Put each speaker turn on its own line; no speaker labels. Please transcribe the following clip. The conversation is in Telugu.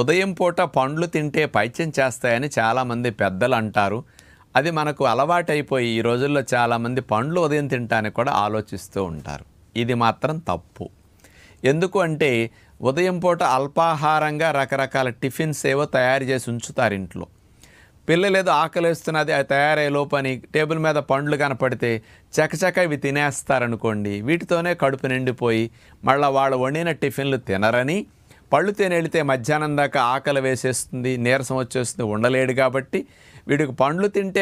ఉదయం పూట పండ్లు తింటే పైత్యం చేస్తాయని చాలామంది పెద్దలు అంటారు అది మనకు అలవాటైపోయి ఈ రోజుల్లో చాలామంది పండ్లు ఉదయం తినటానికి కూడా ఆలోచిస్తూ ఉంటారు ఇది మాత్రం తప్పు ఎందుకు అంటే ఉదయం పూట అల్పాహారంగా రకరకాల టిఫిన్స్ ఏవో తయారు చేసి ఉంచుతారు ఇంట్లో పిల్లలు ఏదో ఆకలిస్తున్నది అది తయారయ్యే లోపని టేబుల్ మీద పండ్లు కనపడితే చకచక ఇవి తినేస్తారనుకోండి వీటితోనే కడుపు నిండిపోయి మళ్ళీ వాళ్ళు వండిన టిఫిన్లు తినరని పళ్ళు తినెళితే మధ్యాహ్నం దాకా ఆకలి వేసేస్తుంది నీరసం వచ్చేస్తుంది ఉండలేడు కాబట్టి వీడికి పండ్లు తింటే